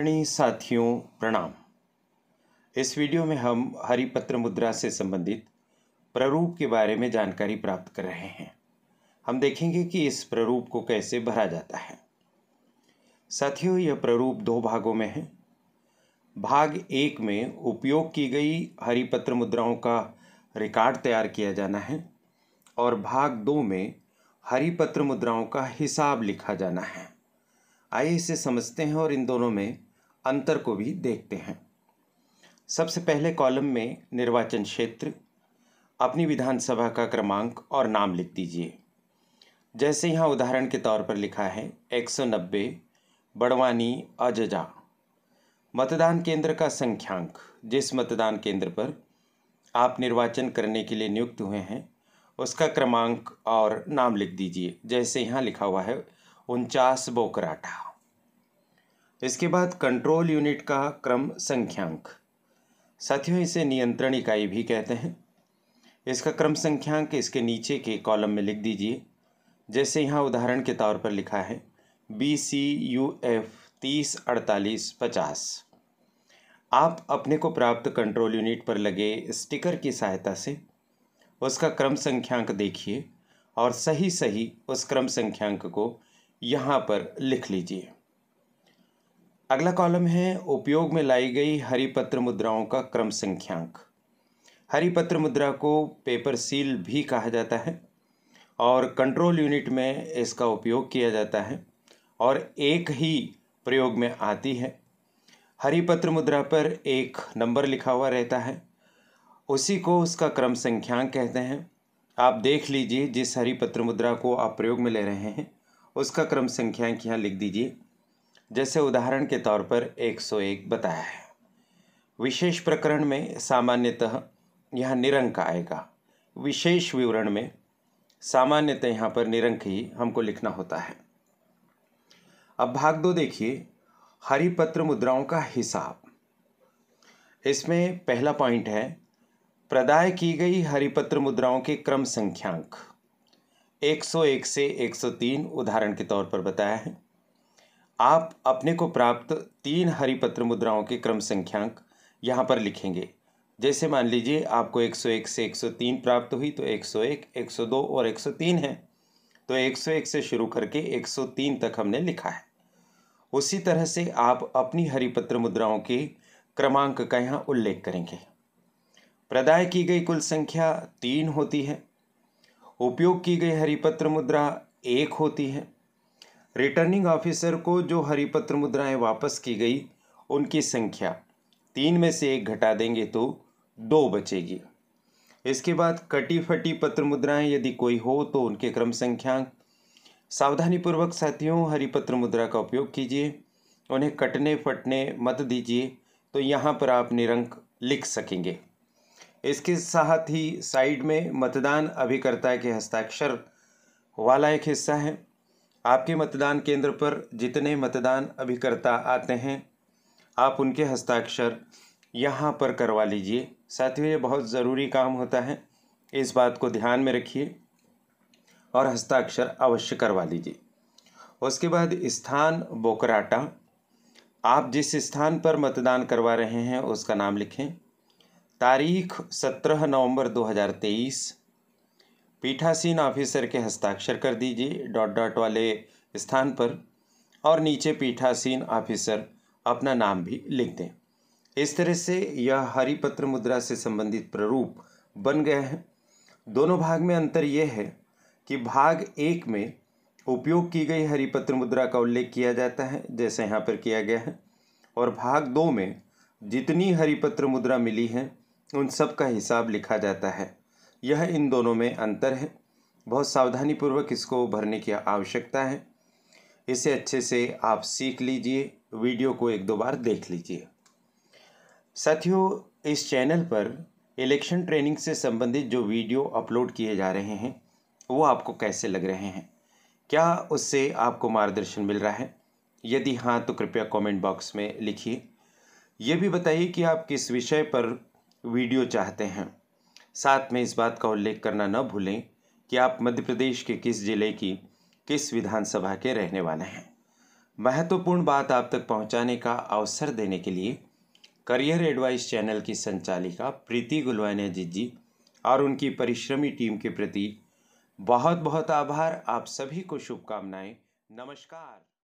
कणी साथियों प्रणाम इस वीडियो में हम हरिपत्र मुद्रा से संबंधित प्ररूप के बारे में जानकारी प्राप्त कर रहे हैं हम देखेंगे कि इस प्ररूप को कैसे भरा जाता है साथियों यह प्ररूप दो भागों में है भाग एक में उपयोग की गई हरिपत्र मुद्राओं का रिकॉर्ड तैयार किया जाना है और भाग दो में हरिपत्र मुद्राओं का हिसाब लिखा जाना है आइए इसे समझते हैं और इन दोनों में अंतर को भी देखते हैं सबसे पहले कॉलम में निर्वाचन क्षेत्र अपनी विधानसभा का क्रमांक और नाम लिख दीजिए जैसे यहाँ उदाहरण के तौर पर लिखा है 190 बड़वानी अजजा मतदान केंद्र का संख्यांक जिस मतदान केंद्र पर आप निर्वाचन करने के लिए नियुक्त हुए हैं उसका क्रमांक और नाम लिख दीजिए जैसे यहाँ लिखा हुआ है उनचास बोकराठा इसके बाद कंट्रोल यूनिट का क्रम संख्यांक साथियों इसे नियंत्रण इकाई भी कहते हैं इसका क्रम संख्यांक इसके नीचे के कॉलम में लिख दीजिए जैसे यहाँ उदाहरण के तौर पर लिखा है बी सी यू एफ तीस अड़तालीस पचास आप अपने को प्राप्त कंट्रोल यूनिट पर लगे स्टिकर की सहायता से उसका क्रम संख्यांक देखिए और सही सही उस क्रम संख्यांक को यहाँ पर लिख लीजिए अगला कॉलम है उपयोग में लाई गई हरिपत्र मुद्राओं का क्रम संख्यांक हरिपत्र मुद्रा को पेपर सील भी कहा जाता है और कंट्रोल यूनिट में इसका उपयोग किया जाता है और एक ही प्रयोग में आती है हरिपत्र मुद्रा पर एक नंबर लिखा हुआ रहता है उसी को उसका क्रम संख्यांक कहते हैं आप देख लीजिए जिस हरिपत्र मुद्रा को आप प्रयोग में ले रहे हैं उसका क्रम संख्यांक यहाँ लिख दीजिए जैसे उदाहरण के तौर पर 101 बताया है विशेष प्रकरण में सामान्यतः यहाँ निरंक आएगा विशेष विवरण में सामान्यतः यहाँ पर निरंक ही हमको लिखना होता है अब भाग दो देखिए हरिपत्र मुद्राओं का हिसाब इसमें पहला पॉइंट है प्रदाय की गई हरिपत्र मुद्राओं के क्रम संख्यांक 101 से 103 उदाहरण के तौर पर बताया है आप अपने को प्राप्त तीन हरिपत्र मुद्राओं के क्रम संख्यांक यहाँ पर लिखेंगे जैसे मान लीजिए आपको 101 से 103 प्राप्त हुई तो 101, 102 और 103 है तो 101 से शुरू करके 103 तक हमने लिखा है उसी तरह से आप अपनी हरिपत्र मुद्राओं के क्रमांक का यहाँ उल्लेख करेंगे प्रदाय की गई कुल संख्या तीन होती है उपयोग की गई हरिपत्र मुद्रा एक होती है रिटर्निंग ऑफिसर को जो हरिपत्र मुद्राएं वापस की गई उनकी संख्या तीन में से एक घटा देंगे तो दो बचेगी इसके बाद कटी फटी पत्र मुद्राएं यदि कोई हो तो उनके क्रम सावधानी सावधानीपूर्वक साथियों हरिपत्र मुद्रा का उपयोग कीजिए उन्हें कटने फटने मत दीजिए तो यहाँ पर आप निरंक लिख सकेंगे इसके साथ ही साइड में मतदान अभिकर्ता के हस्ताक्षर वाला एक हिस्सा है आपके मतदान केंद्र पर जितने मतदान अभिकर्ता आते हैं आप उनके हस्ताक्षर यहाँ पर करवा लीजिए साथियों ये बहुत ज़रूरी काम होता है इस बात को ध्यान में रखिए और हस्ताक्षर अवश्य करवा लीजिए उसके बाद स्थान बोकराटा आप जिस स्थान पर मतदान करवा रहे हैं उसका नाम लिखें तारीख सत्रह नवंबर दो हज़ार तेईस पीठासीन ऑफिसर के हस्ताक्षर कर दीजिए डॉट डॉट वाले स्थान पर और नीचे पीठासीन ऑफिसर अपना नाम भी लिख दें इस तरह से यह हरिपत्र मुद्रा से संबंधित प्रारूप बन गए हैं दोनों भाग में अंतर यह है कि भाग एक में उपयोग की गई हरिपत्र मुद्रा का उल्लेख किया जाता है जैसे यहाँ पर किया गया है और भाग दो में जितनी हरिपत्र मुद्रा मिली है उन सब का हिसाब लिखा जाता है यह इन दोनों में अंतर है बहुत सावधानी पूर्वक इसको भरने की आवश्यकता है इसे अच्छे से आप सीख लीजिए वीडियो को एक दो बार देख लीजिए साथियों इस चैनल पर इलेक्शन ट्रेनिंग से संबंधित जो वीडियो अपलोड किए जा रहे हैं वो आपको कैसे लग रहे हैं क्या उससे आपको मार्गदर्शन मिल रहा है यदि हाँ तो कृपया कमेंट बॉक्स में लिखिए ये भी बताइए कि आप किस विषय पर वीडियो चाहते हैं साथ में इस बात का उल्लेख करना न भूलें कि आप मध्य प्रदेश के किस जिले की किस विधानसभा के रहने वाले हैं महत्वपूर्ण बात आप तक पहुंचाने का अवसर देने के लिए करियर एडवाइस चैनल की संचालिका प्रीति गुलवानिया जी जी और उनकी परिश्रमी टीम के प्रति बहुत बहुत आभार आप सभी को शुभकामनाएं नमस्कार